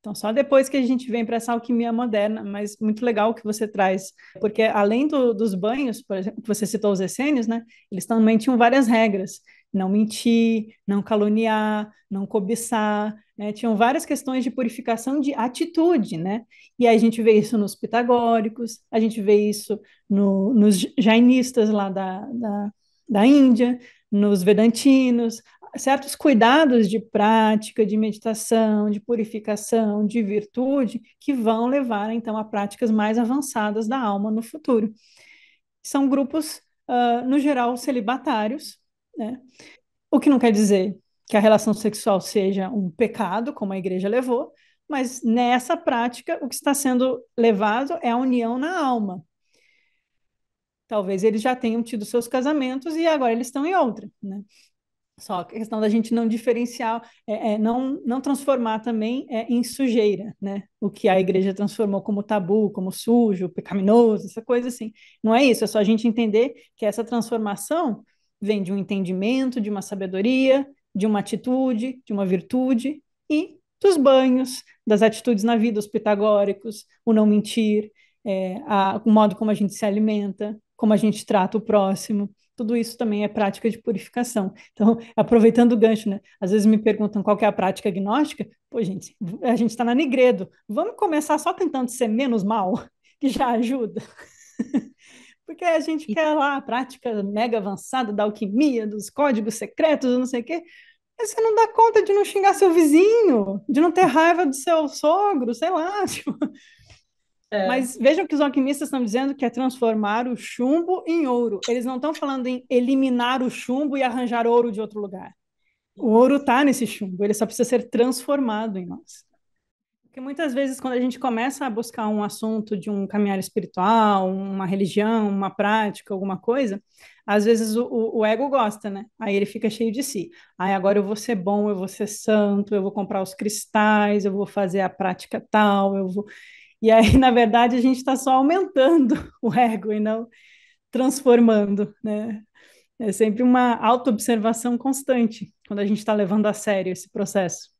Então, só depois que a gente vem para essa alquimia moderna, mas muito legal o que você traz, porque além do, dos banhos, por exemplo, que você citou os essênios, né? Eles também tinham várias regras: não mentir, não caluniar, não cobiçar, né? Tinham várias questões de purificação de atitude, né? E aí a gente vê isso nos pitagóricos, a gente vê isso no, nos jainistas lá da, da, da Índia, nos vedantinos, certos cuidados de prática, de meditação, de purificação, de virtude, que vão levar, então, a práticas mais avançadas da alma no futuro. São grupos, uh, no geral, celibatários, né? O que não quer dizer que a relação sexual seja um pecado, como a igreja levou, mas nessa prática, o que está sendo levado é a união na alma. Talvez eles já tenham tido seus casamentos e agora eles estão em outra, né? Só a questão da gente não diferenciar, é, é, não, não transformar também é, em sujeira, né? O que a igreja transformou como tabu, como sujo, pecaminoso, essa coisa assim. Não é isso, é só a gente entender que essa transformação vem de um entendimento, de uma sabedoria, de uma atitude, de uma virtude e dos banhos, das atitudes na vida, os pitagóricos, o não mentir, é, a, o modo como a gente se alimenta, como a gente trata o próximo. Tudo isso também é prática de purificação. Então, aproveitando o gancho, né? Às vezes me perguntam qual é a prática agnóstica. Pô, gente, a gente está na Negredo. Vamos começar só tentando ser menos mal, que já ajuda. Porque a gente quer lá a prática mega avançada da alquimia, dos códigos secretos, não sei o quê Mas você não dá conta de não xingar seu vizinho, de não ter raiva do seu sogro, sei lá. Tipo, é. Mas vejam que os alquimistas estão dizendo que é transformar o chumbo em ouro. Eles não estão falando em eliminar o chumbo e arranjar ouro de outro lugar. O ouro está nesse chumbo, ele só precisa ser transformado em nós. Porque muitas vezes, quando a gente começa a buscar um assunto de um caminhar espiritual, uma religião, uma prática, alguma coisa, às vezes o, o, o, ego gosta, né? Aí ele fica cheio de si. Aí agora eu vou ser bom, eu vou ser santo, eu vou comprar os cristais, eu vou fazer a prática tal, eu vou. E aí, na verdade, a gente está só aumentando o ego e não transformando, né? É sempre uma autoobservação constante quando a gente está levando a sério esse processo.